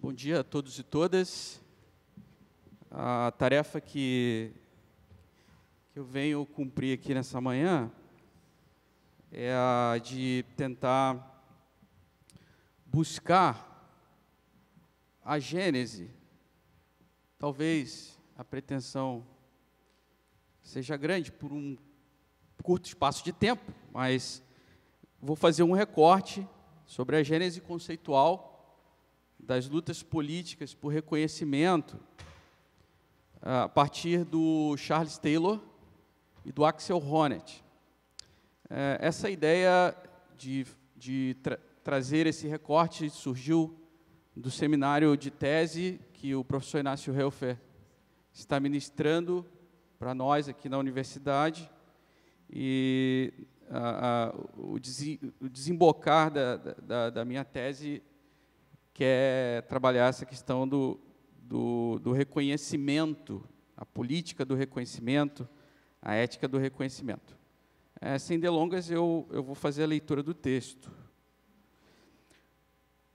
Bom dia a todos e todas. A tarefa que, que eu venho cumprir aqui nessa manhã é a de tentar buscar a gênese. Talvez a pretensão seja grande por um curto espaço de tempo, mas vou fazer um recorte sobre a gênese conceitual das lutas políticas por reconhecimento ah, a partir do Charles Taylor e do Axel Honneth. Eh, essa ideia de, de tra trazer esse recorte surgiu do seminário de tese que o professor Inácio Helfer está ministrando para nós aqui na universidade e a, ah, a, ah, o, des, o, desembocar da, da, da minha tese quer trabalhar essa questão do, do, do reconhecimento, a política do reconhecimento, a ética do reconhecimento. É, sem delongas, eu, eu vou fazer a leitura do texto.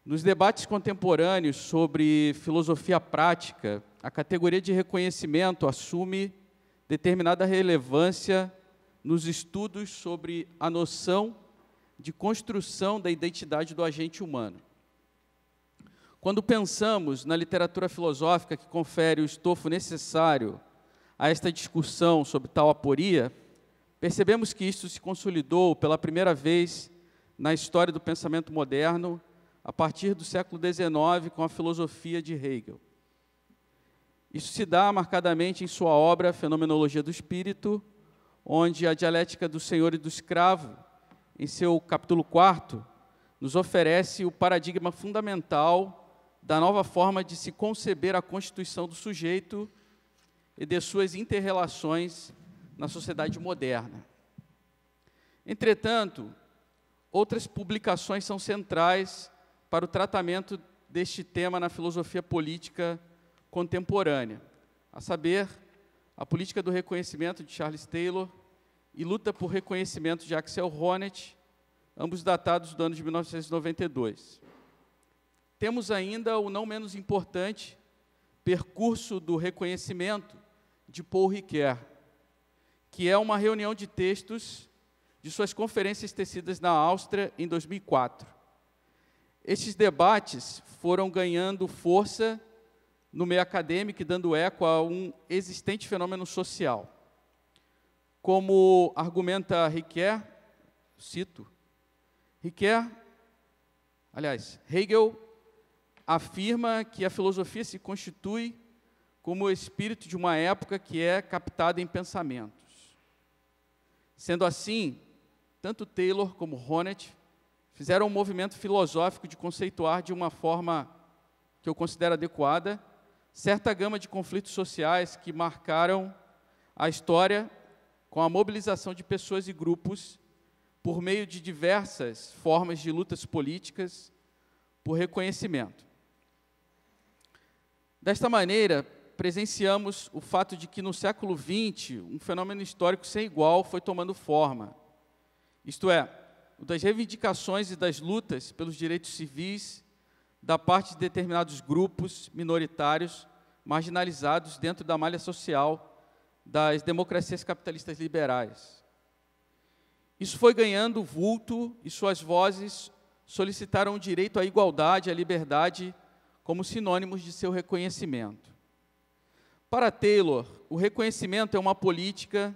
Nos debates contemporâneos sobre filosofia prática, a categoria de reconhecimento assume determinada relevância nos estudos sobre a noção de construção da identidade do agente humano. Quando pensamos na literatura filosófica que confere o estofo necessário a esta discussão sobre tal aporia, percebemos que isto se consolidou pela primeira vez na história do pensamento moderno a partir do século XIX com a filosofia de Hegel. Isso se dá marcadamente em sua obra Fenomenologia do Espírito, onde a dialética do senhor e do escravo, em seu capítulo 4, nos oferece o paradigma fundamental da nova forma de se conceber a constituição do sujeito e de suas interrelações na sociedade moderna. Entretanto, outras publicações são centrais para o tratamento deste tema na filosofia política contemporânea, a saber, a política do reconhecimento de Charles Taylor e luta por reconhecimento de Axel Honneth, ambos datados do ano de 1992. Temos ainda o não menos importante percurso do reconhecimento de Paul Ricoeur, que é uma reunião de textos de suas conferências tecidas na Áustria em 2004. Esses debates foram ganhando força no meio acadêmico e dando eco a um existente fenômeno social. Como argumenta Riquet, cito, Riquet, aliás, Hegel afirma que a filosofia se constitui como o espírito de uma época que é captada em pensamentos. Sendo assim, tanto Taylor como Honneth fizeram um movimento filosófico de conceituar de uma forma que eu considero adequada certa gama de conflitos sociais que marcaram a história com a mobilização de pessoas e grupos por meio de diversas formas de lutas políticas por reconhecimento. Desta maneira, presenciamos o fato de que no século XX, um fenômeno histórico sem igual foi tomando forma. Isto é, o das reivindicações e das lutas pelos direitos civis da parte de determinados grupos minoritários marginalizados dentro da malha social das democracias capitalistas liberais. Isso foi ganhando vulto e suas vozes solicitaram o direito à igualdade, à liberdade como sinônimos de seu reconhecimento. Para Taylor, o reconhecimento é uma política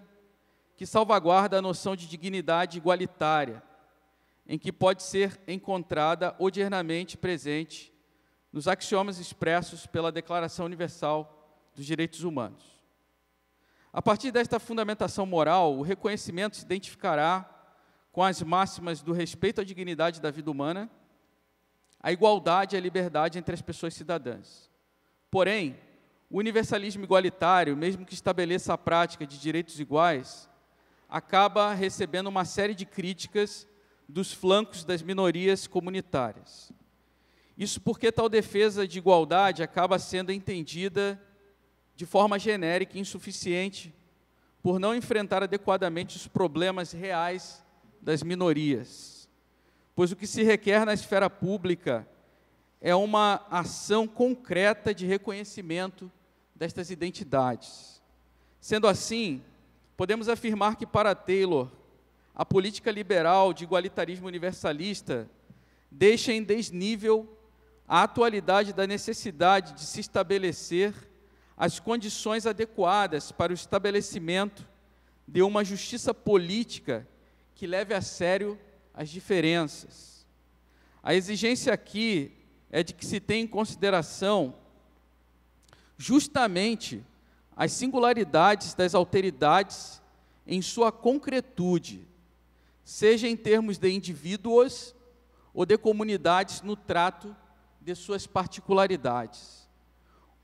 que salvaguarda a noção de dignidade igualitária, em que pode ser encontrada odiernamente presente nos axiomas expressos pela Declaração Universal dos Direitos Humanos. A partir desta fundamentação moral, o reconhecimento se identificará com as máximas do respeito à dignidade da vida humana a igualdade e a liberdade entre as pessoas cidadãs. Porém, o universalismo igualitário, mesmo que estabeleça a prática de direitos iguais, acaba recebendo uma série de críticas dos flancos das minorias comunitárias. Isso porque tal defesa de igualdade acaba sendo entendida de forma genérica e insuficiente por não enfrentar adequadamente os problemas reais das minorias pois o que se requer na esfera pública é uma ação concreta de reconhecimento destas identidades. Sendo assim, podemos afirmar que para Taylor, a política liberal de igualitarismo universalista deixa em desnível a atualidade da necessidade de se estabelecer as condições adequadas para o estabelecimento de uma justiça política que leve a sério as diferenças. A exigência aqui é de que se tenha em consideração justamente as singularidades das alteridades em sua concretude, seja em termos de indivíduos ou de comunidades no trato de suas particularidades.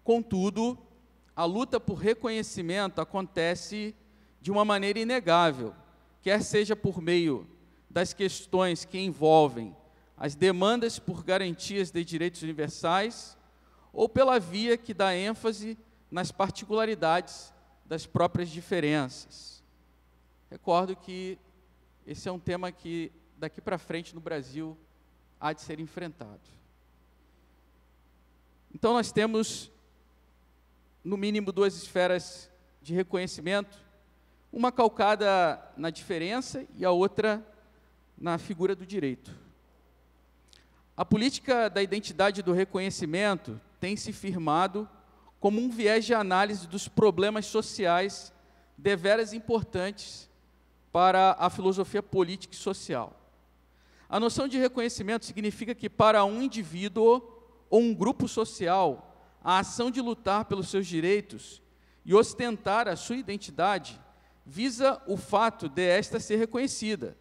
Contudo, a luta por reconhecimento acontece de uma maneira inegável, quer seja por meio das questões que envolvem as demandas por garantias de direitos universais ou pela via que dá ênfase nas particularidades das próprias diferenças. Recordo que esse é um tema que daqui para frente no Brasil há de ser enfrentado. Então nós temos no mínimo duas esferas de reconhecimento, uma calcada na diferença e a outra na figura do direito. A política da identidade do reconhecimento tem se firmado como um viés de análise dos problemas sociais deveras importantes para a filosofia política e social. A noção de reconhecimento significa que, para um indivíduo ou um grupo social, a ação de lutar pelos seus direitos e ostentar a sua identidade visa o fato de esta ser reconhecida,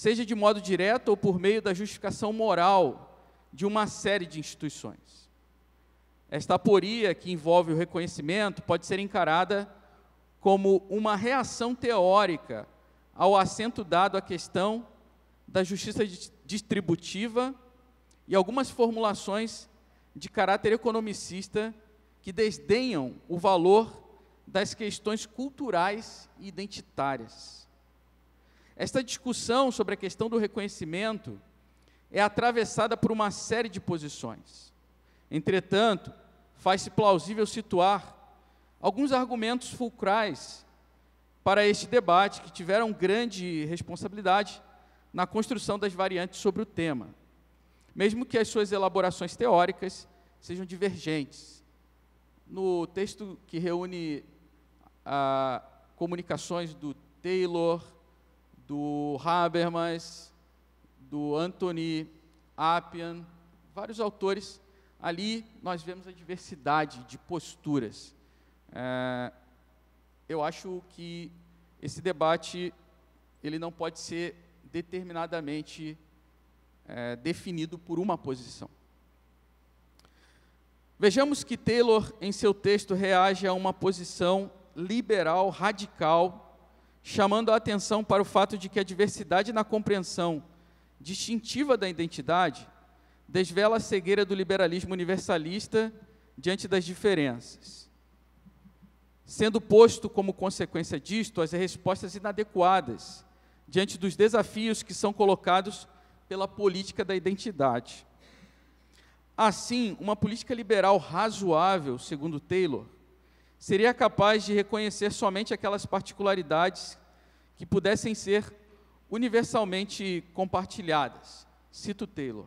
seja de modo direto ou por meio da justificação moral de uma série de instituições. Esta aporia, que envolve o reconhecimento, pode ser encarada como uma reação teórica ao assento dado à questão da justiça distributiva e algumas formulações de caráter economicista que desdenham o valor das questões culturais e identitárias. Esta discussão sobre a questão do reconhecimento é atravessada por uma série de posições. Entretanto, faz-se plausível situar alguns argumentos fulcrais para este debate que tiveram grande responsabilidade na construção das variantes sobre o tema, mesmo que as suas elaborações teóricas sejam divergentes. No texto que reúne as ah, comunicações do Taylor, do Habermas, do Anthony Appian, vários autores, ali nós vemos a diversidade de posturas. É, eu acho que esse debate ele não pode ser determinadamente é, definido por uma posição. Vejamos que Taylor, em seu texto, reage a uma posição liberal radical chamando a atenção para o fato de que a diversidade na compreensão distintiva da identidade desvela a cegueira do liberalismo universalista diante das diferenças. Sendo posto como consequência disto as respostas inadequadas diante dos desafios que são colocados pela política da identidade. Assim, uma política liberal razoável, segundo Taylor, seria capaz de reconhecer somente aquelas particularidades que pudessem ser universalmente compartilhadas. Cito Taylor.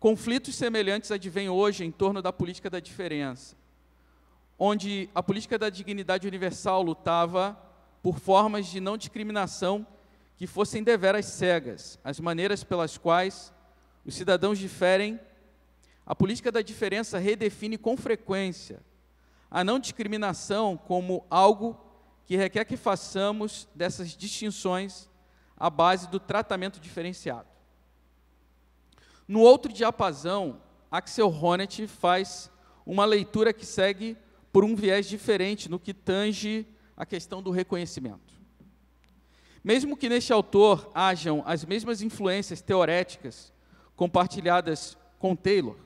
Conflitos semelhantes advêm hoje em torno da política da diferença, onde a política da dignidade universal lutava por formas de não discriminação que fossem deveras cegas, as maneiras pelas quais os cidadãos diferem a política da diferença redefine com frequência a não discriminação como algo que requer que façamos dessas distinções a base do tratamento diferenciado. No outro diapasão, Axel Honneth faz uma leitura que segue por um viés diferente no que tange a questão do reconhecimento. Mesmo que neste autor hajam as mesmas influências teoréticas compartilhadas com Taylor,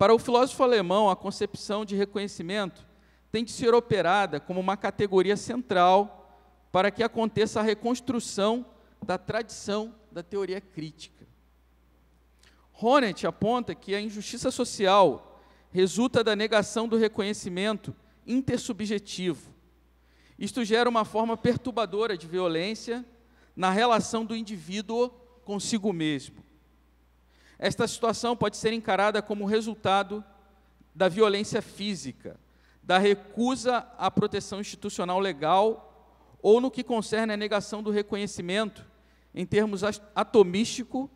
para o filósofo alemão, a concepção de reconhecimento tem de ser operada como uma categoria central para que aconteça a reconstrução da tradição da teoria crítica. Honneth aponta que a injustiça social resulta da negação do reconhecimento intersubjetivo. Isto gera uma forma perturbadora de violência na relação do indivíduo consigo mesmo. Esta situação pode ser encarada como resultado da violência física, da recusa à proteção institucional legal ou no que concerne à negação do reconhecimento em termos atomístico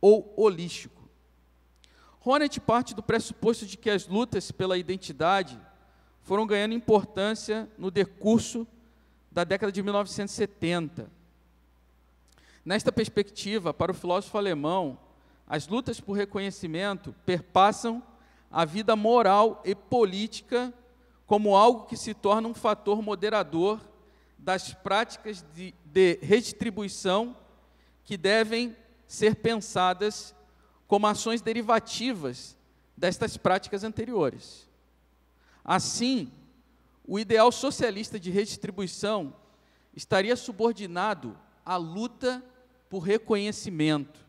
ou holístico. Hornet parte do pressuposto de que as lutas pela identidade foram ganhando importância no decurso da década de 1970. Nesta perspectiva, para o filósofo alemão, as lutas por reconhecimento perpassam a vida moral e política como algo que se torna um fator moderador das práticas de, de redistribuição que devem ser pensadas como ações derivativas destas práticas anteriores. Assim, o ideal socialista de redistribuição estaria subordinado à luta por reconhecimento,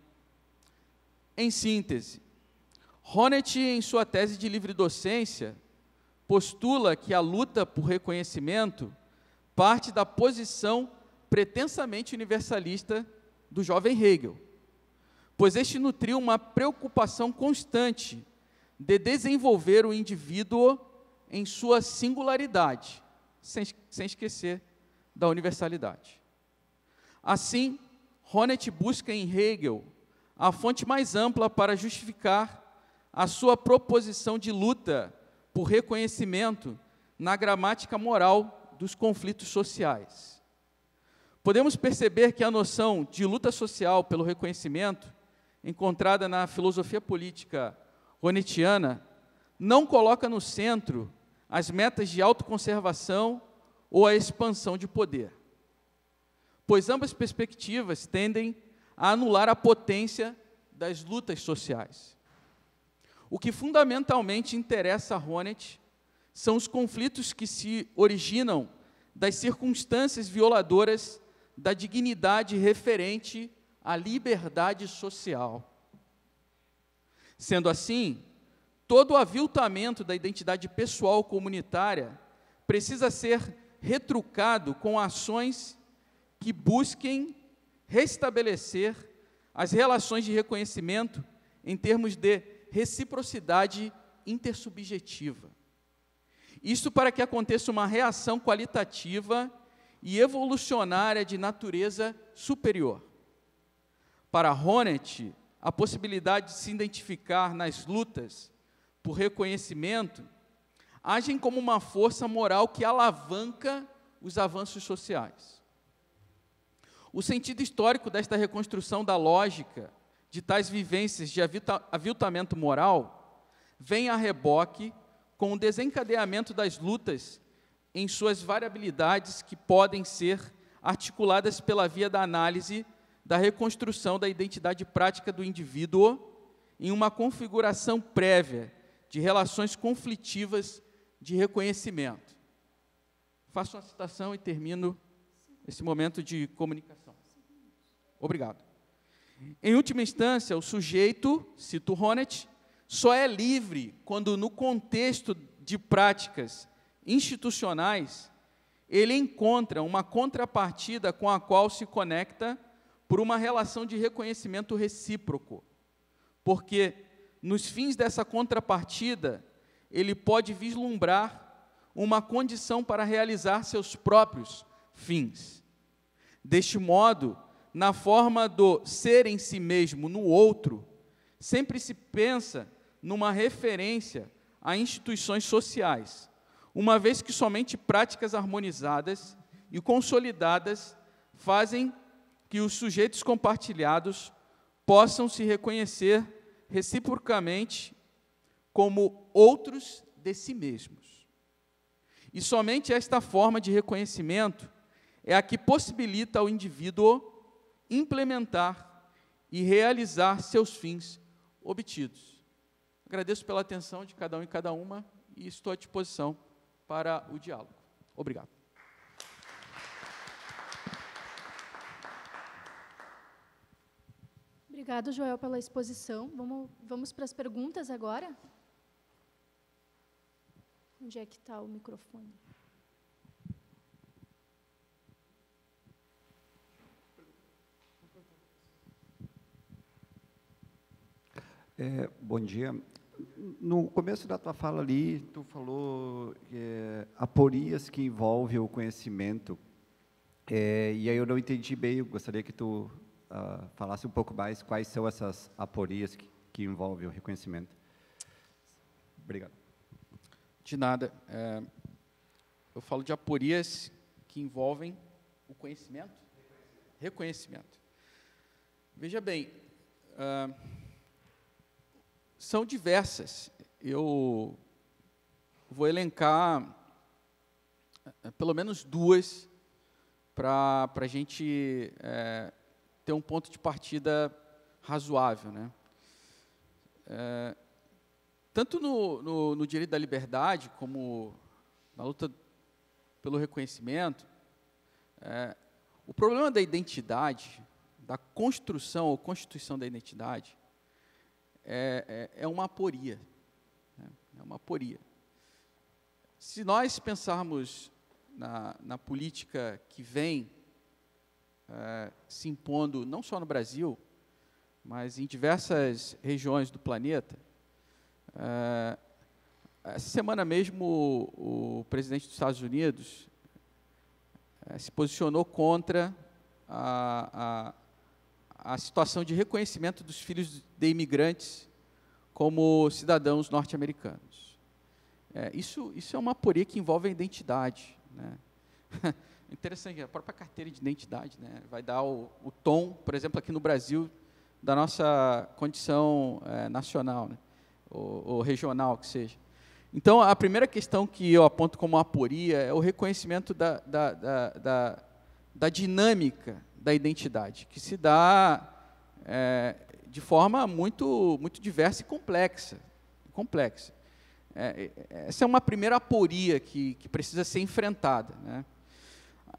em síntese, Honneth, em sua tese de livre docência, postula que a luta por reconhecimento parte da posição pretensamente universalista do jovem Hegel, pois este nutriu uma preocupação constante de desenvolver o indivíduo em sua singularidade, sem, sem esquecer da universalidade. Assim, Honneth busca em Hegel a fonte mais ampla para justificar a sua proposição de luta por reconhecimento na gramática moral dos conflitos sociais. Podemos perceber que a noção de luta social pelo reconhecimento, encontrada na filosofia política Ronetiana, não coloca no centro as metas de autoconservação ou a expansão de poder, pois ambas perspectivas tendem a anular a potência das lutas sociais. O que fundamentalmente interessa a Honet são os conflitos que se originam das circunstâncias violadoras da dignidade referente à liberdade social. Sendo assim, todo o aviltamento da identidade pessoal comunitária precisa ser retrucado com ações que busquem restabelecer as relações de reconhecimento em termos de reciprocidade intersubjetiva. Isso para que aconteça uma reação qualitativa e evolucionária de natureza superior. Para Honneth, a possibilidade de se identificar nas lutas por reconhecimento agem como uma força moral que alavanca os avanços sociais. O sentido histórico desta reconstrução da lógica de tais vivências de aviltamento moral vem a reboque com o desencadeamento das lutas em suas variabilidades que podem ser articuladas pela via da análise da reconstrução da identidade prática do indivíduo em uma configuração prévia de relações conflitivas de reconhecimento. Faço uma citação e termino esse momento de comunicação. Obrigado. Em última instância, o sujeito, cito Honneth, só é livre quando, no contexto de práticas institucionais, ele encontra uma contrapartida com a qual se conecta por uma relação de reconhecimento recíproco. Porque, nos fins dessa contrapartida, ele pode vislumbrar uma condição para realizar seus próprios fins. Deste modo, na forma do ser em si mesmo no outro, sempre se pensa numa referência a instituições sociais, uma vez que somente práticas harmonizadas e consolidadas fazem que os sujeitos compartilhados possam se reconhecer reciprocamente como outros de si mesmos. E somente esta forma de reconhecimento é a que possibilita ao indivíduo implementar e realizar seus fins obtidos. Agradeço pela atenção de cada um e cada uma e estou à disposição para o diálogo. Obrigado. Obrigado, Joel, pela exposição. Vamos, vamos para as perguntas agora? Onde é que está o microfone? É, bom dia. No começo da tua fala ali, tu falou é, aporias que envolvem o conhecimento. É, e aí eu não entendi bem, eu gostaria que tu uh, falasse um pouco mais quais são essas aporias que, que envolvem o reconhecimento. Obrigado. De nada. É, eu falo de aporias que envolvem o conhecimento? Reconhecimento. Reconhecimento. Veja bem, uh, são diversas. Eu vou elencar eh, pelo menos duas para a gente é, ter um ponto de partida razoável. Né? É, tanto no, no, no, direito da liberdade, como na luta pelo reconhecimento, é, o problema da identidade, da construção ou constituição da identidade, é, é, é, uma aporia. Né? É uma aporia. Se nós pensarmos na, na política que vem é, se impondo, não só no Brasil, mas em diversas regiões do planeta, é, essa semana mesmo o, o, presidente dos Estados Unidos é, se posicionou contra a, a situação de reconhecimento dos filhos de imigrantes como cidadãos norte-americanos. É, isso, isso é uma aporia que envolve a identidade. Né? Interessante, a própria carteira de identidade né? vai dar o, o, tom, por exemplo, aqui no Brasil, da nossa condição é, nacional, né? ou, ou regional, que seja. Então, a primeira questão que eu aponto como aporia é o reconhecimento da, da, da, da da dinâmica da identidade, que se dá é, de forma muito, muito diversa e complexa. complexa. É, é essa é uma primeira aporia que, que precisa ser enfrentada. Né?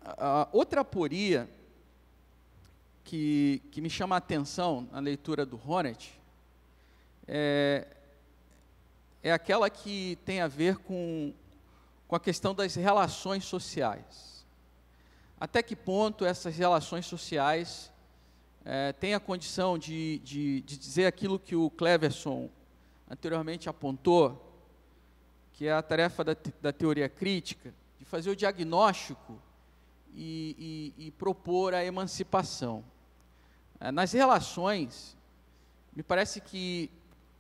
A, outra aporia que, que, me chama a atenção na leitura do Hornet é, é aquela que tem a ver com, com a questão das relações sociais até que ponto essas relações sociais é, têm a condição de, de, de dizer aquilo que o Cleverson anteriormente apontou, que é a tarefa da, da teoria crítica, de fazer o diagnóstico e, e, e propor a emancipação. É, nas relações, me parece que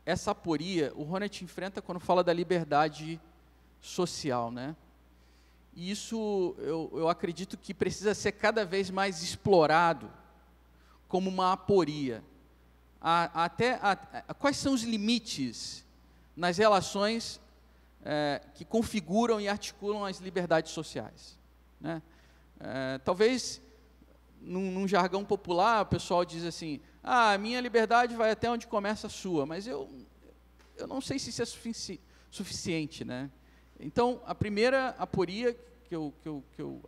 essa aporia o Honneth enfrenta quando fala da liberdade social, né? E isso eu, eu acredito que precisa ser cada vez mais explorado como uma aporia. A, até a, a, quais são os limites nas relações é, que configuram e articulam as liberdades sociais? Né? É, talvez num, num, jargão popular o pessoal diz assim: ah, a minha liberdade vai até onde começa a sua, mas eu, eu não sei se isso é sufici suficiente, né? Então, a primeira aporia que eu, que eu, que eu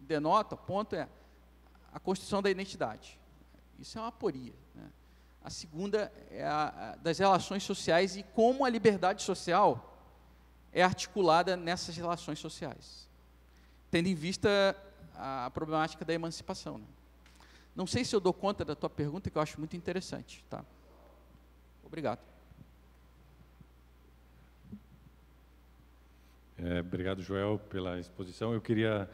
denoto, é a construção da identidade. Isso é uma aporia. Né? A segunda é a, a, das relações sociais e como a liberdade social é articulada nessas relações sociais, tendo em vista a, a problemática da emancipação. Né? Não sei se eu dou conta da tua pergunta, que eu acho muito interessante. Tá? Obrigado. É, obrigado, Joel, pela exposição. Eu queria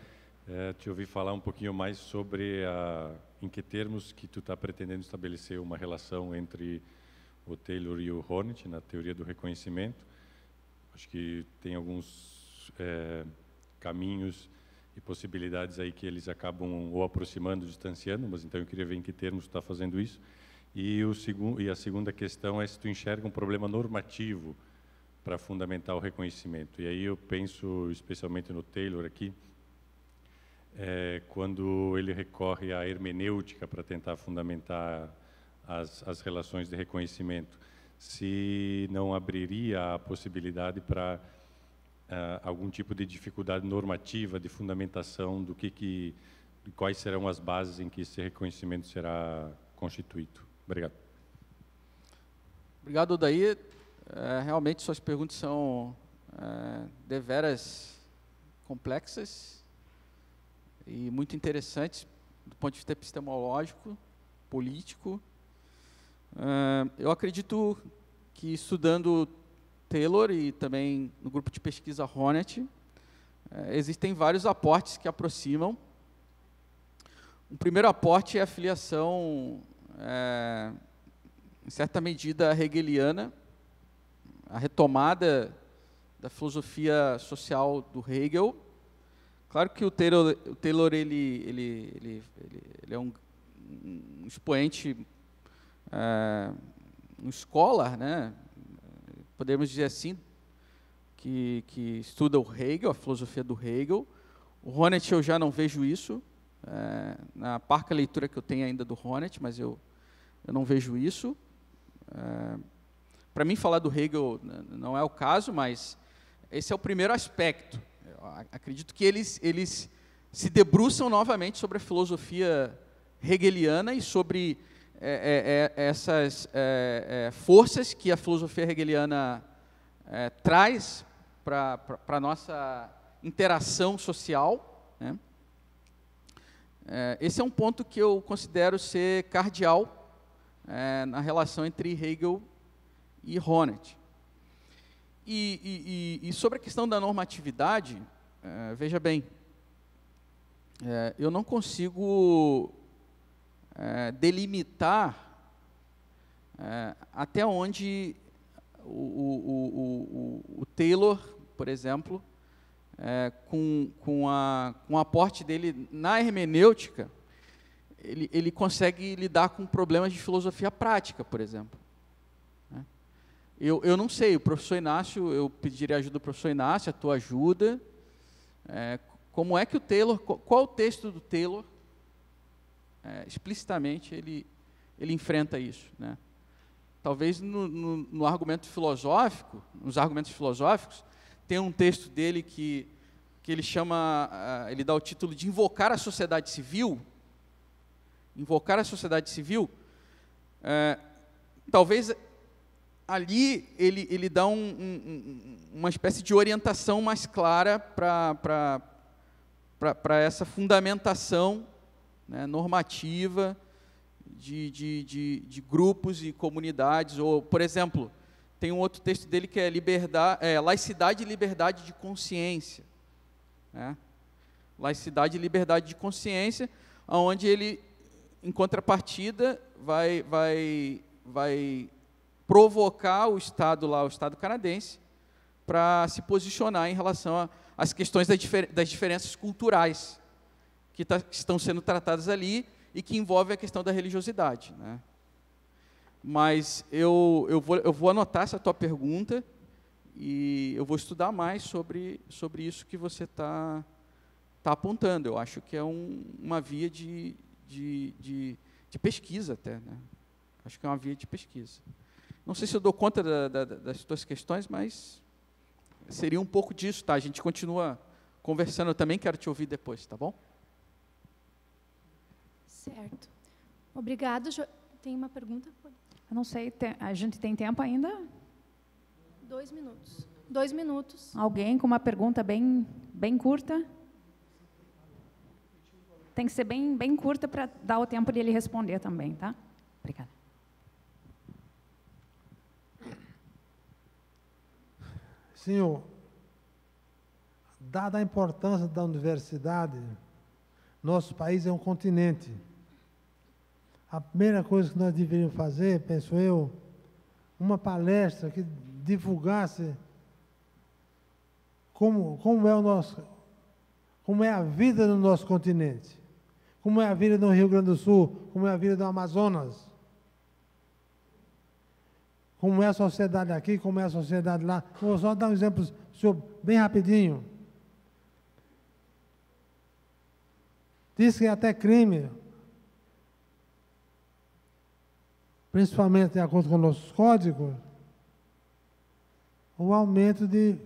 é, te ouvir falar um pouquinho mais sobre a, em que termos que tu está pretendendo estabelecer uma relação entre o Taylor e o Hornet na teoria do reconhecimento. Acho que tem alguns é, caminhos e possibilidades aí que eles acabam ou aproximando, ou distanciando, mas então eu queria ver em que termos está fazendo isso. E, o e a segunda questão é se tu enxerga um problema normativo, para fundamentar o reconhecimento. E aí eu penso especialmente no Taylor aqui, é, quando ele recorre à hermenêutica para tentar fundamentar as, as relações de reconhecimento, se não abriria a possibilidade para Uh, ah, algum tipo de dificuldade normativa de fundamentação do que, que quais serão as bases em que esse reconhecimento será constituído. Obrigado. Obrigado, Daí. É, realmente suas perguntas são é, deveras complexas e muito interessantes do ponto de vista epistemológico, político. É, eu acredito que estudando Taylor e também no grupo de pesquisa Hornet, é, existem vários aportes que aproximam. Um primeiro aporte é a filiação, é, em certa medida, hegeliana, a retomada da filosofia social do Hegel. Claro que o Taylor, o Taylor ele, ele, ele, ele é um, um expoente, eh, um scholar, né? podemos dizer assim, que, que estuda o Hegel, a filosofia do Hegel. O Honneth eu já não vejo isso, eh, na parca leitura que eu tenho ainda do Honneth, mas eu, eu não vejo isso. Uh, para mim, falar do Hegel não é o caso, mas esse é o primeiro aspecto. Eu acredito que eles, eles se debruçam novamente sobre a filosofia hegeliana e sobre é, é, é essas é, é, forças que a filosofia hegeliana é, traz para a nossa interação social. Né? esse é um ponto que eu considero ser cardeal na relação entre Hegel e Honneth. E, e, e, sobre a questão da normatividade, é, veja bem, é, eu não consigo é, delimitar é, até onde o, o, o, o, Taylor, por exemplo, é, com, com, a, com o aporte dele na hermenêutica, ele, ele consegue lidar com problemas de filosofia prática, por exemplo. Eu, eu não sei, o professor Inácio, eu pediria ajuda do professor Inácio, a tua ajuda. É, como é que o Taylor, qual o texto do Taylor, é, explicitamente, ele, ele enfrenta isso? Né? Talvez no, no, no argumento filosófico, nos argumentos filosóficos, tem um texto dele que, que ele chama, ah, ele dá o título de Invocar a Sociedade Civil. Invocar a Sociedade Civil. É, talvez ali ele, ele dá um, um, uma espécie de orientação mais clara para essa fundamentação né, normativa de, de, de, de, grupos e comunidades. Ou, por exemplo, tem um outro texto dele que é, liberdade, é Laicidade e Liberdade de Consciência. Né? Laicidade e Liberdade de Consciência, onde ele, em contrapartida, vai, vai, vai provocar o Estado lá, o Estado canadense, para se posicionar em relação às questões das, difer das diferenças culturais que, tá, que, estão sendo tratadas ali e que envolve a questão da religiosidade. Né? Mas eu, eu, vou, eu vou anotar essa tua pergunta e eu vou estudar mais sobre, sobre isso que você está tá apontando. Eu acho que é um, uma via de, de, de, de pesquisa até. Né? Acho que é uma via de pesquisa. Não sei se eu dou conta da, da, das suas questões, mas seria um pouco disso, tá? A gente continua conversando, eu também quero te ouvir depois, tá bom? Certo. Obrigado. Jo... Tem uma pergunta? Eu não sei, tem... a gente tem tempo ainda? Dois minutos. Dois minutos. Alguém com uma pergunta bem, bem curta? Tem que ser bem, bem curta para dar o tempo de ele responder também, tá? Obrigada. Senhor, dada a importância da universidade, nosso país é um continente. A primeira coisa que nós deveríamos fazer, penso eu, uma palestra que divulgasse como, como é o nosso, como é a vida no nosso continente, como é a vida no Rio Grande do Sul, como é a vida do Amazonas como é a sociedade aqui, como é a sociedade lá. Vou só dar um exemplo, senhor, bem rapidinho. Diz que é até crime, principalmente de acordo com nossos códigos, o aumento de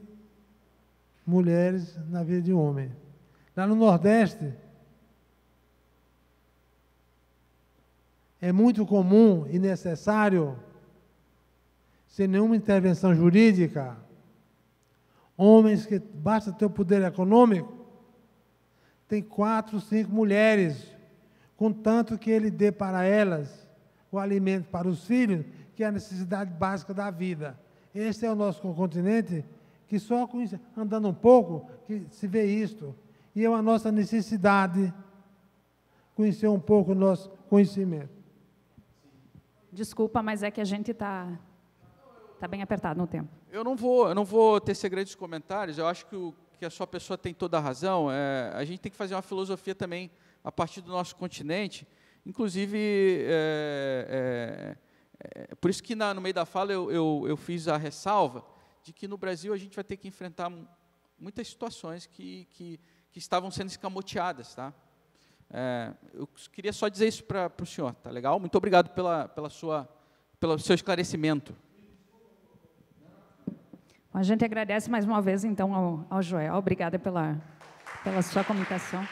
mulheres na vida de homem. Lá no Nordeste, é muito comum e necessário sem nenhuma intervenção jurídica, homens que basta ter o poder econômico, tem quatro, cinco mulheres, contanto que ele dê para elas o alimento para os filhos, que é a necessidade básica da vida. Este é o nosso continente que só andando um pouco que se vê isto. E é a nossa necessidade conhecer um pouco o nosso conhecimento. Desculpa, mas é que a gente está Está bem apertado no tempo. Eu não vou, eu não vou ter segredos comentários. Eu acho que, o, que a sua pessoa tem toda a razão. É, a gente tem que fazer uma filosofia também a partir do nosso continente. Inclusive, é, é, é por isso que na, no meio da fala eu, eu, eu fiz a ressalva de que no Brasil a gente vai ter que enfrentar muitas situações que, que, que estavam sendo escamoteadas, tá? É, eu queria só dizer isso para o senhor, tá legal? Muito obrigado pela, pela sua, pelo seu esclarecimento. A gente agradece mais uma vez, então, ao, ao Joel. Obrigada pela, pela sua comunicação.